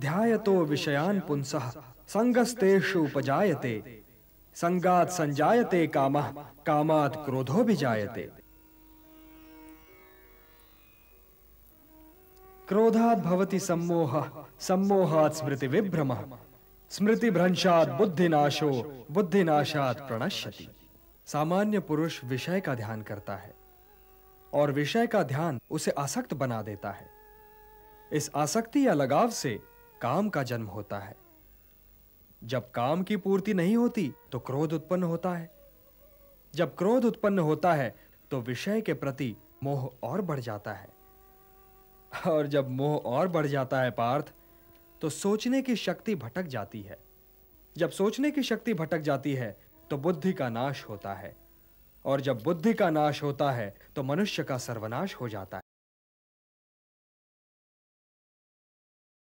ध्यायतो विषयान पुंसः संगस्तेषु उपजायते संगात संजायते कामः कामात क्रोधो भी जायते क्रोधात भवति सम्मोह सम्मोहात स्मृति विभ्रमः स्मृति भ्रंशात बुद्धिनाशो बुद्धिनाशात प्रणश्यति सामान्य पुरुष विषय का ध्यान करता है और विषय का ध्यान उसे आसक्त बना देता है इस आसक्ति या लगाव से काम का जन्म होता है जब काम की पूर्ति नहीं होती तो क्रोध उत्पन्न होता है जब क्रोध उत्पन्न होता है तो विषय के प्रति मोह और बढ़ जाता है और जब मोह और बढ़ जाता है पार्थ तो सोचने की शक्ति भटक जाती है जब सोचने की शक्ति भटक जाती है तो बुद्धि का नाश होता है और जब बुद्धि का नाश होता है तो मनुष्य का सर्वनाश हो जाता है